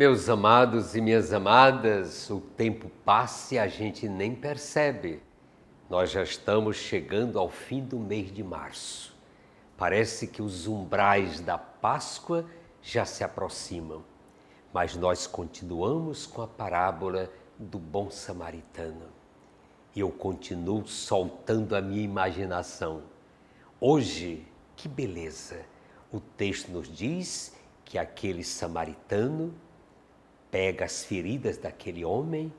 Meus amados e minhas amadas, o tempo passa e a gente nem percebe. Nós já estamos chegando ao fim do mês de março. Parece que os umbrais da Páscoa já se aproximam, mas nós continuamos com a parábola do bom samaritano. E eu continuo soltando a minha imaginação. Hoje, que beleza! O texto nos diz que aquele samaritano pega as feridas daquele homem,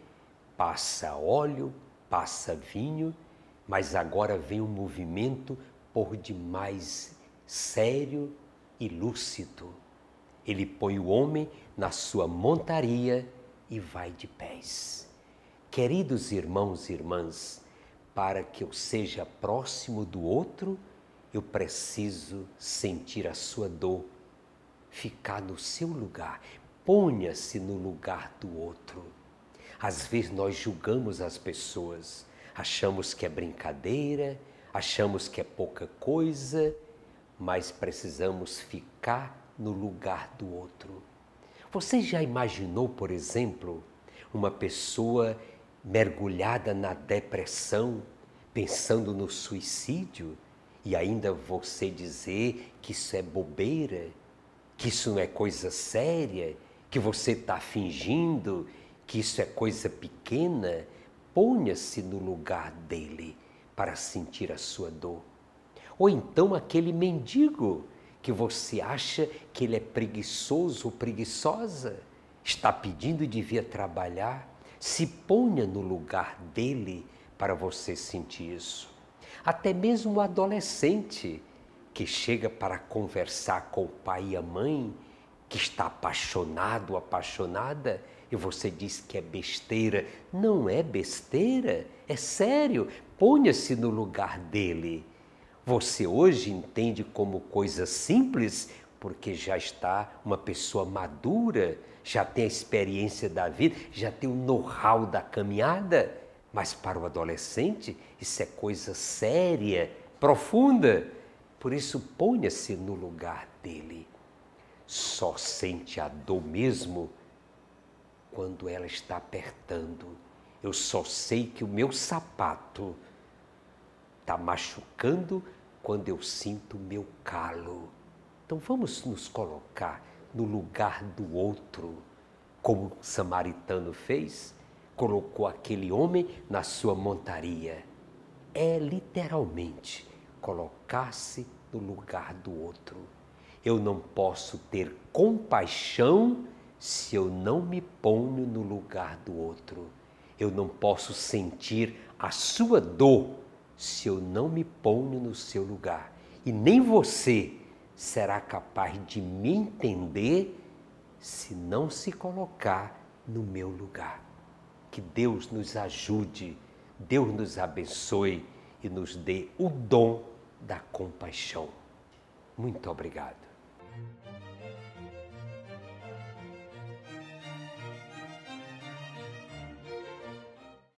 passa óleo, passa vinho, mas agora vem um movimento por demais sério e lúcido. Ele põe o homem na sua montaria e vai de pés. Queridos irmãos e irmãs, para que eu seja próximo do outro, eu preciso sentir a sua dor, ficar no seu lugar. Ponha-se no lugar do outro. Às vezes nós julgamos as pessoas, achamos que é brincadeira, achamos que é pouca coisa, mas precisamos ficar no lugar do outro. Você já imaginou, por exemplo, uma pessoa mergulhada na depressão, pensando no suicídio, e ainda você dizer que isso é bobeira, que isso não é coisa séria, que você está fingindo, que isso é coisa pequena, ponha-se no lugar dele para sentir a sua dor. Ou então aquele mendigo que você acha que ele é preguiçoso ou preguiçosa, está pedindo e devia trabalhar, se ponha no lugar dele para você sentir isso. Até mesmo o adolescente que chega para conversar com o pai e a mãe que está apaixonado, apaixonada, e você diz que é besteira. Não é besteira, é sério. Ponha-se no lugar dele. Você hoje entende como coisa simples porque já está uma pessoa madura, já tem a experiência da vida, já tem o know-how da caminhada. Mas para o adolescente, isso é coisa séria, profunda. Por isso, ponha-se no lugar dele só sente a dor mesmo quando ela está apertando. Eu só sei que o meu sapato está machucando quando eu sinto o meu calo. Então vamos nos colocar no lugar do outro, como o samaritano fez, colocou aquele homem na sua montaria. É literalmente colocar-se no lugar do outro. Eu não posso ter compaixão se eu não me ponho no lugar do outro. Eu não posso sentir a sua dor se eu não me ponho no seu lugar. E nem você será capaz de me entender se não se colocar no meu lugar. Que Deus nos ajude, Deus nos abençoe e nos dê o dom da compaixão. Muito obrigado.